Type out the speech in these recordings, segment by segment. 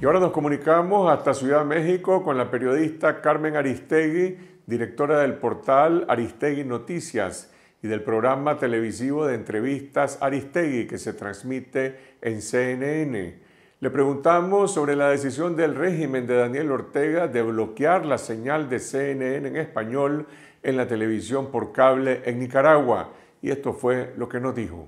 Y ahora nos comunicamos hasta Ciudad México con la periodista Carmen Aristegui, directora del portal Aristegui Noticias y del programa televisivo de entrevistas Aristegui que se transmite en CNN. Le preguntamos sobre la decisión del régimen de Daniel Ortega de bloquear la señal de CNN en español en la televisión por cable en Nicaragua y esto fue lo que nos dijo.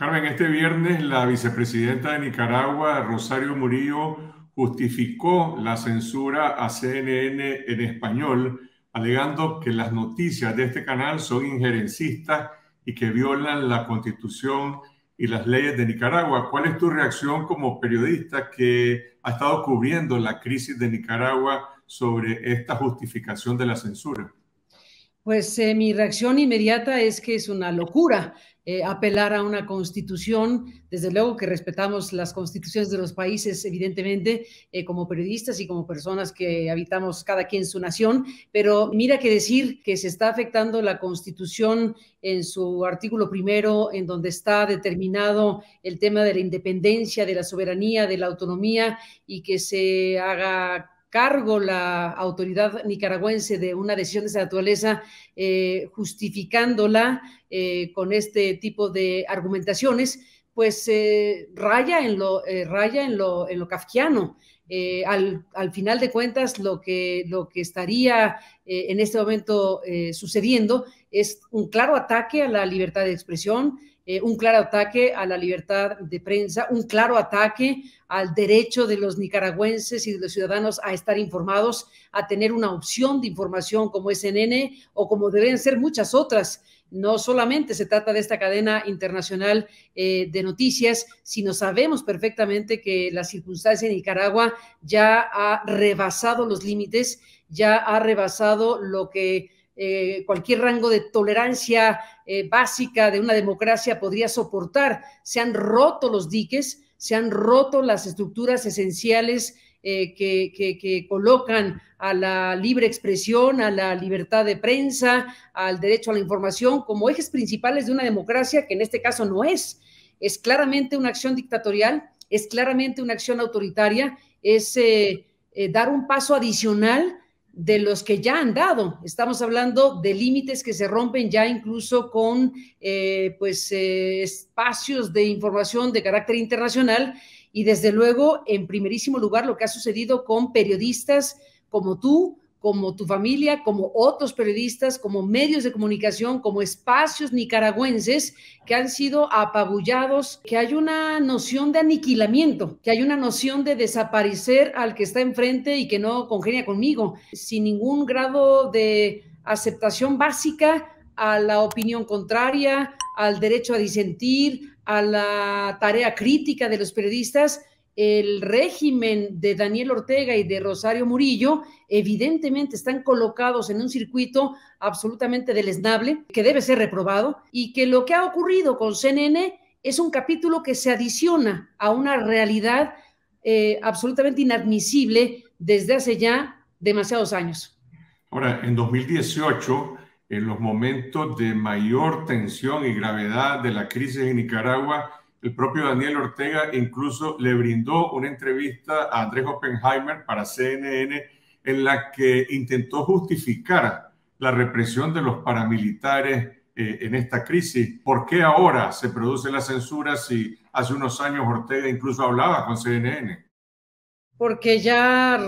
Carmen, este viernes la vicepresidenta de Nicaragua, Rosario Murillo, justificó la censura a CNN en español, alegando que las noticias de este canal son injerencistas y que violan la constitución y las leyes de Nicaragua. ¿Cuál es tu reacción como periodista que ha estado cubriendo la crisis de Nicaragua sobre esta justificación de la censura? Pues eh, mi reacción inmediata es que es una locura. Eh, apelar a una constitución. Desde luego que respetamos las constituciones de los países, evidentemente, eh, como periodistas y como personas que habitamos cada quien su nación, pero mira que decir que se está afectando la constitución en su artículo primero, en donde está determinado el tema de la independencia, de la soberanía, de la autonomía y que se haga cargo la autoridad nicaragüense de una decisión de esa naturaleza, eh, justificándola eh, con este tipo de argumentaciones, pues eh, raya en lo, raya en lo, en lo kafkiano. al, final de cuentas, lo que, lo que estaría en este momento sucediendo es un claro ataque a la libertad de expresión, eh, un claro ataque a la libertad de prensa, un claro ataque al derecho de los nicaragüenses y de los ciudadanos a estar informados, a tener una opción de información como SNN e o como deben ser muchas otras no solamente se trata de esta cadena internacional eh, de noticias, sino sabemos perfectamente que la circunstancia en Nicaragua ya ha rebasado los límites, ya ha rebasado lo que eh, cualquier rango de tolerancia eh, básica de una democracia podría soportar. Se han roto los diques, se han roto las estructuras esenciales eh, que, colocan a la libre expresión, a la libertad de prensa, al derecho a la información como ejes principales de una democracia que en este caso no es. Es claramente una acción dictatorial, es claramente una acción autoritaria, es dar un paso adicional de los que ya han dado. Estamos hablando de límites que se rompen ya incluso con eh, pues, eh, espacios de información de carácter internacional y desde luego, en primerísimo lugar, lo que ha sucedido con periodistas como tú, como tu familia, como otros periodistas, como medios de comunicación, como espacios nicaragüenses que han sido apabullados, que hay una noción de aniquilamiento, que hay una noción de desaparecer al que está enfrente y que no congenia conmigo, sin ningún grado de aceptación básica a la opinión contraria, al derecho a disentir, a la tarea crítica de los periodistas el régimen de Daniel Ortega y de Rosario Murillo, evidentemente están colocados en un circuito absolutamente deleznable, que debe ser reprobado, y que lo que ha ocurrido con CNN es un capítulo que se adiciona a una realidad eh, absolutamente inadmisible desde hace ya demasiados años. Ahora, en 2018, en los momentos de mayor tensión y gravedad de la crisis en Nicaragua, el propio Daniel Ortega incluso le brindó una entrevista a Andrés Oppenheimer para CNN en la que intentó justificar la represión de los paramilitares eh, en esta crisis. ¿Por qué ahora se produce la censura si hace unos años Ortega incluso hablaba con CNN? Porque ya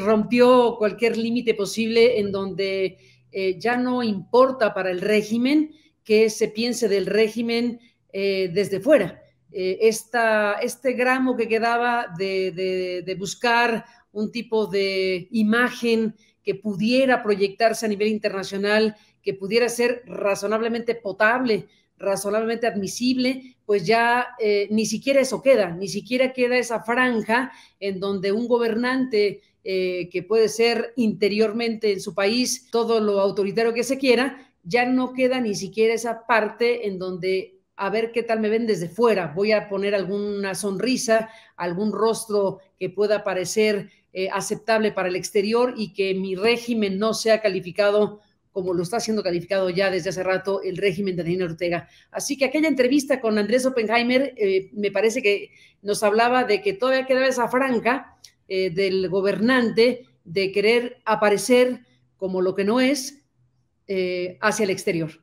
rompió cualquier límite posible en donde eh, ya no importa para el régimen que se piense del régimen eh, desde fuera. Eh, este gramo que quedaba de, buscar un tipo de imagen que pudiera proyectarse a nivel internacional, que pudiera ser razonablemente potable, razonablemente admisible, pues ya eh, ni siquiera eso queda, ni siquiera queda esa franja en donde un gobernante que puede ser interiormente en su país todo lo autoritario que se quiera, ya no queda ni siquiera esa parte en donde a ver qué tal me ven desde fuera. Voy a poner alguna sonrisa, algún rostro que pueda parecer eh, aceptable para el exterior y que mi régimen no sea calificado como lo está siendo calificado ya desde hace rato el régimen de Daniel Ortega. Así que aquella entrevista con Andrés Oppenheimer eh, me parece que nos hablaba de que todavía quedaba esa franca eh, del gobernante de querer aparecer como lo que no es hacia el exterior.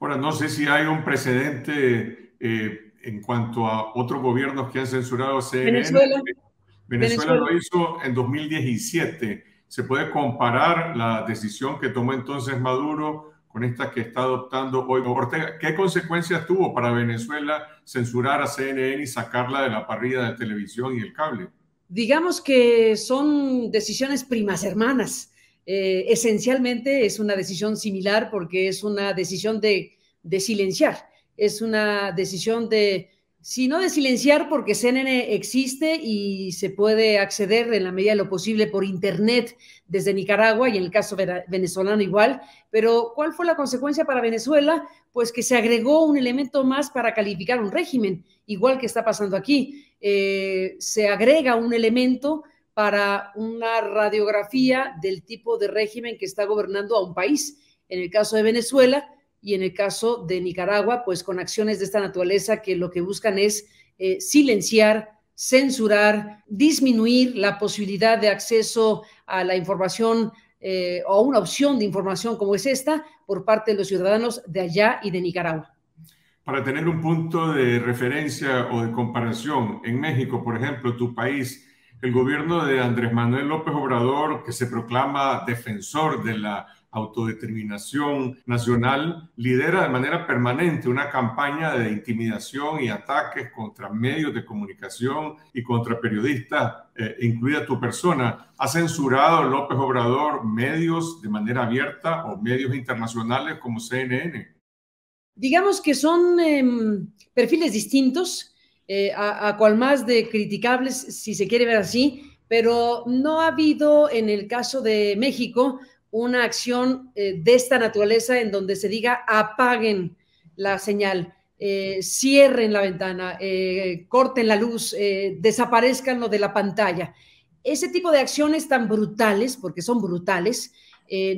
Ahora, no sé si hay un precedente eh, en cuanto a otros gobiernos que han censurado CNN. Venezuela. lo hizo en 2017. ¿Se puede comparar la decisión que tomó entonces Maduro con esta que está adoptando hoy Ortega? ¿Qué consecuencias tuvo para Venezuela censurar a CNN y sacarla de la parrilla de televisión y el cable? Digamos que son decisiones primas hermanas eh, esencialmente es una decisión similar porque es una decisión de, silenciar, es una decisión de, si no de silenciar porque CNN existe y se puede acceder en la medida de lo posible por Internet desde Nicaragua y en el caso venezolano igual, pero ¿cuál fue la consecuencia para Venezuela? Pues que se agregó un elemento más para calificar un régimen, igual que está pasando aquí. Eh, se agrega un elemento para una radiografía del tipo de régimen que está gobernando a un país. En el caso de Venezuela y en el caso de Nicaragua, pues con acciones de esta naturaleza que lo que buscan es eh, silenciar, censurar, disminuir la posibilidad de acceso a la información eh, o o una opción de información como es esta por parte de los ciudadanos de allá y de Nicaragua. Para tener un punto de referencia o de comparación, en México, por ejemplo, tu país, el gobierno de Andrés Manuel López Obrador, que se proclama defensor de la autodeterminación nacional, lidera de manera permanente una campaña de intimidación y ataques contra medios de comunicación y contra periodistas, eh, incluida tu persona. Ha censurado López Obrador medios de manera abierta o medios internacionales como CNN. Digamos que son em, perfiles distintos eh, a, cual más de criticables, si se quiere ver así, pero no ha habido en el caso de México una acción eh, de esta naturaleza en donde se diga apaguen la señal, eh, cierren la ventana, corten la luz, desaparezcan lo de la pantalla. Ese tipo de acciones tan brutales, porque son brutales,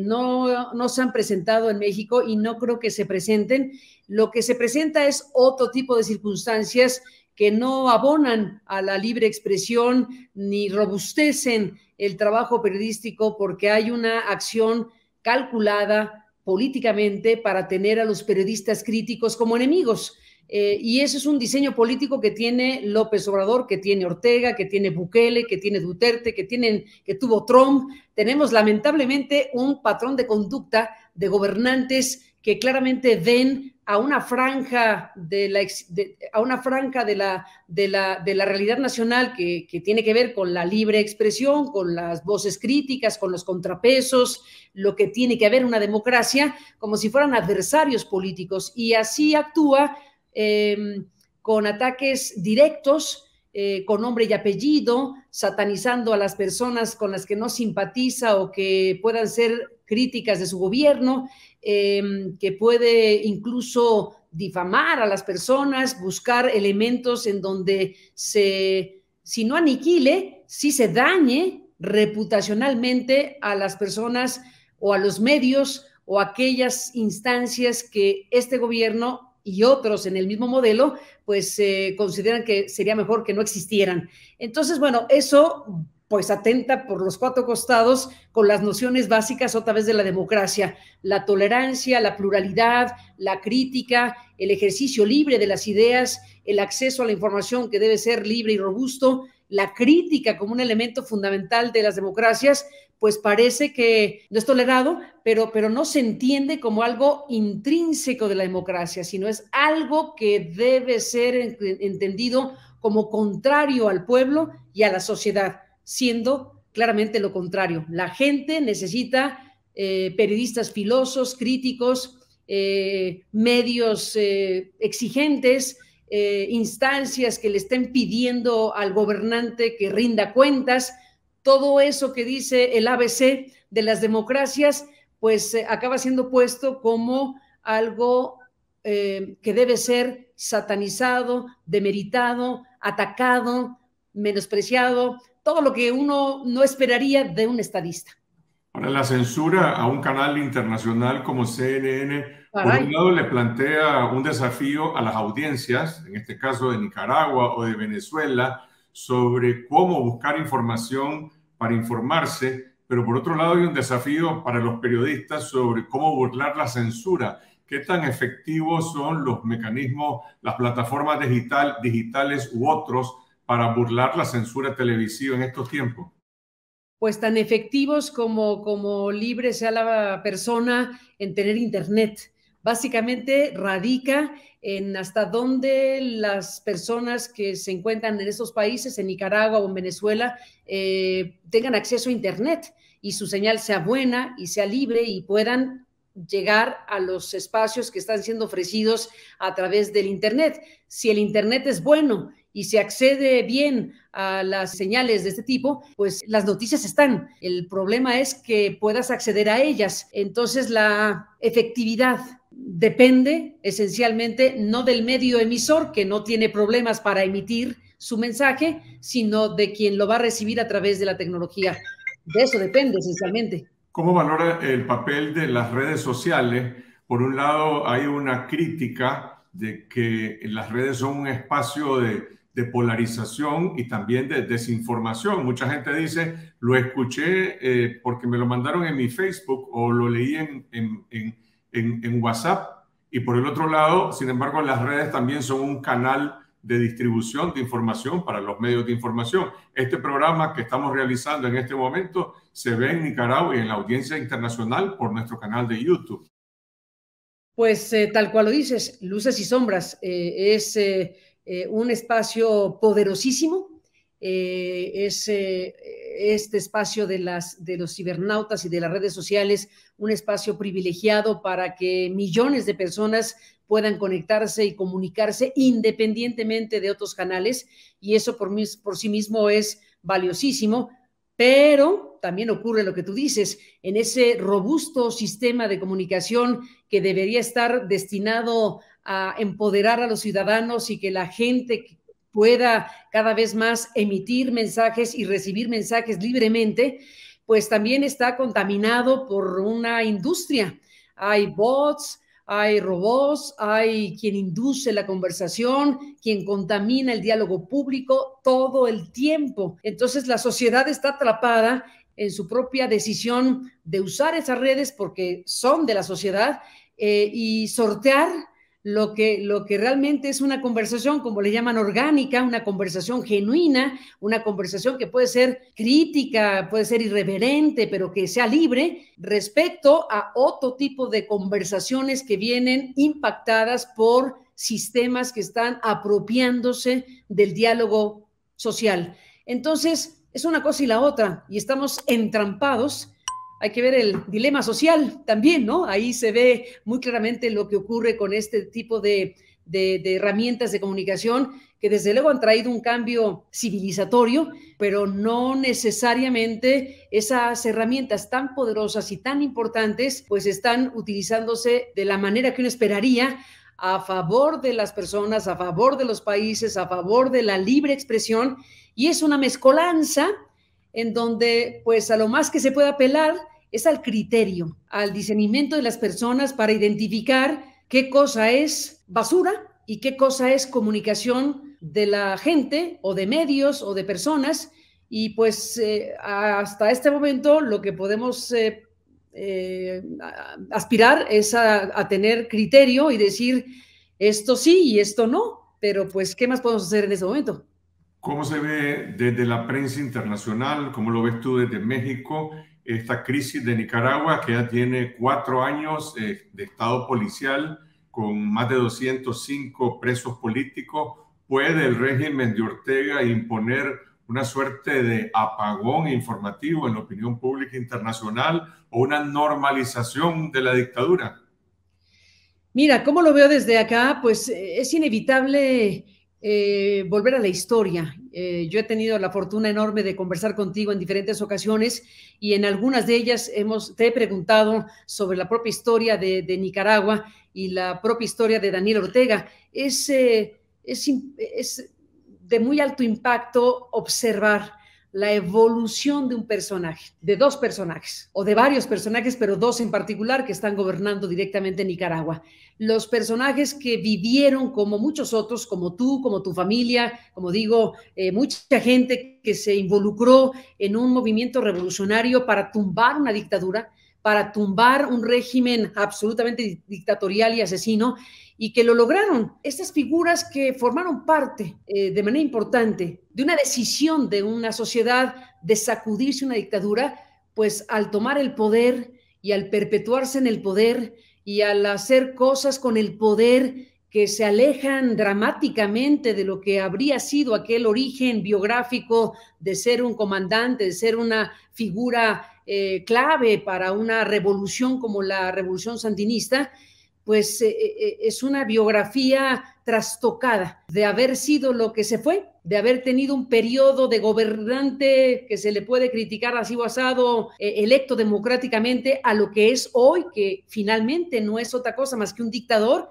no, no, se han presentado en México y no creo que se presenten. Lo que se presenta es otro tipo de circunstancias que no abonan a la libre expresión ni robustecen el trabajo periodístico porque hay una acción calculada políticamente para tener a los periodistas críticos como enemigos. Eh, y ese es un diseño político que tiene López Obrador, que tiene Ortega, que tiene Bukele, que tiene Duterte, que, tienen, que tuvo Trump. Tenemos lamentablemente un patrón de conducta de gobernantes que claramente ven a una franja de la, a una franja de la, de la, realidad nacional que, tiene que ver con la libre expresión, con las voces críticas, con los contrapesos, lo que tiene que haber una democracia, como si fueran adversarios políticos. Y así actúa em, con ataques directos, eh, con nombre y apellido, satanizando a las personas con las que no simpatiza o que puedan ser críticas de su gobierno Em, que puede incluso difamar a las personas, buscar elementos en donde se, si no aniquile, si se dañe reputacionalmente a las personas o a los medios o aquellas instancias que este gobierno y otros en el mismo modelo, pues eh, consideran que sería mejor que no existieran. Entonces, bueno, eso pues atenta por los cuatro costados con las nociones básicas otra vez de la democracia, la tolerancia, la pluralidad, la crítica, el ejercicio libre de las ideas, el acceso a la información que debe ser libre y robusto, la crítica como un elemento fundamental de las democracias, pues parece que no es tolerado, pero, pero no se entiende como algo intrínseco de la democracia, sino es algo que debe ser entendido como contrario al pueblo y a la sociedad siendo claramente lo contrario. La gente necesita eh, periodistas filosos, críticos, eh, medios eh, exigentes, instancias que le estén pidiendo al gobernante que rinda cuentas. Todo eso que dice el ABC de las democracias, pues acaba siendo puesto como algo que debe ser satanizado, demeritado, atacado, menospreciado, todo lo que uno no esperaría de un estadista. Para la censura a un canal internacional como CNN, por un lado, le plantea un desafío a las audiencias, en este caso de Nicaragua o de Venezuela, sobre cómo buscar información para informarse, pero por otro lado hay un desafío para los periodistas sobre cómo burlar la censura. ¿Qué tan efectivos son los mecanismos, las plataformas digitales u otros para burlar la censura televisiva en estos tiempos? Pues tan efectivos como, como libre sea la persona en tener internet. Básicamente radica en hasta dónde las personas que se encuentran en esos países, en Nicaragua o en Venezuela, eh, tengan acceso a internet y su señal sea buena y sea libre y puedan llegar a los espacios que están siendo ofrecidos a través del Internet. Si el Internet es bueno y si accede bien a las señales de este tipo, pues las noticias están. El problema es que puedas acceder a ellas. Entonces la efectividad depende esencialmente no del medio emisor, que no tiene problemas para emitir su mensaje, sino de quien lo va a recibir a través de la tecnología. De eso depende esencialmente. ¿Cómo valora el papel de las redes sociales? Por un lado, hay una crítica de que las redes son un espacio de de polarización y también de desinformación. Mucha gente dice, lo escuché eh, porque me lo mandaron en mi Facebook o lo leí en, en, en, WhatsApp. Y por el otro lado, sin embargo, las redes también son un canal de distribución de información para los medios de información. Este programa que estamos realizando en este momento se ve en Nicaragua y en la audiencia internacional por nuestro canal de YouTube. Pues eh, tal cual lo dices, luces y sombras. Eh, es eh, un espacio poderosísimo. Eh, es eh, este espacio de, las, de los cibernautas y de las redes sociales un espacio privilegiado para que millones de personas puedan conectarse y comunicarse independientemente de otros canales. Y eso por, por sí mismo es valiosísimo, pero también ocurre lo que tú dices, en ese robusto sistema de comunicación que debería estar destinado a empoderar a los ciudadanos y que la gente pueda cada vez más emitir mensajes y recibir mensajes libremente, pues también está contaminado por una industria. Hay bots, hay robots, hay quien induce la conversación, quien contamina el diálogo público todo el tiempo. Entonces la sociedad está atrapada en su propia decisión de usar esas redes porque son de la sociedad eh, y sortear lo que, lo que realmente es una conversación, como le llaman orgánica, una conversación genuina, una conversación que puede ser crítica, puede ser irreverente, pero que sea libre respecto a otro tipo de conversaciones que vienen impactadas por sistemas que están apropiándose del diálogo social. Entonces, es una cosa y la otra, y estamos entrampados hay que ver el dilema social también, ¿no? Ahí se ve muy claramente lo que ocurre con este tipo de, herramientas de comunicación que desde luego han traído un cambio civilizatorio, pero no necesariamente esas herramientas tan poderosas y tan importantes pues están utilizándose de la manera que uno esperaría a favor de las personas, a favor de los países, a favor de la libre expresión y es una mezcolanza en donde pues a lo más que se pueda apelar es al criterio, al discernimiento de las personas para identificar qué cosa es basura y qué cosa es comunicación de la gente o de medios o de personas. Y pues eh, hasta este momento lo que podemos eh, eh, aspirar es a, a tener criterio y decir esto sí y esto no. Pero pues, ¿qué más podemos hacer en este momento? ¿Cómo se ve desde la prensa internacional? ¿Cómo lo ves tú desde México? esta crisis de Nicaragua, que ya tiene cuatro años eh, de estado policial con más de 205 presos políticos, puede el régimen de Ortega imponer una suerte de apagón informativo en la opinión pública internacional o una normalización de la dictadura? Mira, ¿cómo lo veo desde acá? Pues eh, es inevitable eh, volver a la historia. Eh, yo he tenido la fortuna enorme de conversar contigo en diferentes ocasiones y en algunas de ellas hemos, te he preguntado sobre la propia historia de, Nicaragua y la propia historia de Daniel Ortega. Es, eh, es, es de muy alto impacto observar la evolución de un personaje, de dos personajes, o de varios personajes, pero dos en particular que están gobernando directamente Nicaragua. Los personajes que vivieron, como muchos otros, como tú, como tu familia, como digo, eh, mucha gente que se involucró en un movimiento revolucionario para tumbar una dictadura, para tumbar un régimen absolutamente dictatorial y asesino, y que lo lograron. Estas figuras que formaron parte eh, de manera importante de una decisión de una sociedad de sacudirse una dictadura, pues al tomar el poder y al perpetuarse en el poder y al hacer cosas con el poder que se alejan dramáticamente de lo que habría sido aquel origen biográfico de ser un comandante, de ser una figura eh, clave para una revolución como la revolución sandinista, pues eh, eh, eh, es una biografía trastocada de haber sido lo que se fue, de haber tenido un periodo de gobernante que se le puede criticar así o asado, electo democráticamente a lo que es hoy, que finalmente no es otra cosa más que un dictador,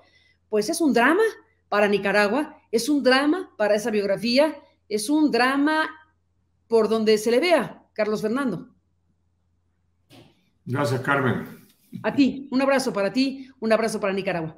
pues es un drama para Nicaragua, es un drama para esa biografía, es un drama por donde se le vea, Carlos Fernando. Gracias, Carmen. A ti, un abrazo para ti, un abrazo para Nicaragua.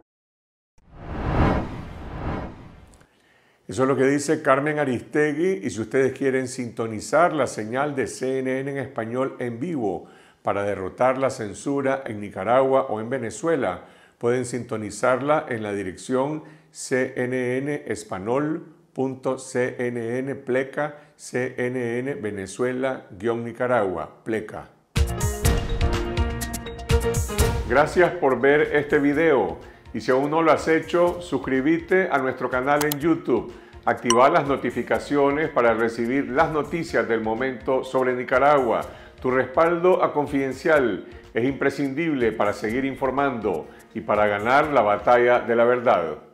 Eso es lo que dice Carmen Aristegui y si ustedes quieren sintonizar la señal de CNN en español en vivo para derrotar la censura en Nicaragua o en Venezuela, pueden sintonizarla en la dirección cnnespanol.cnnpleca cnn nicaragua Gracias por ver este video y si aún no lo has hecho, suscríbete a nuestro canal en YouTube, activa las notificaciones para recibir las noticias del momento sobre Nicaragua. Tu respaldo a Confidencial es imprescindible para seguir informando y para ganar la batalla de la verdad.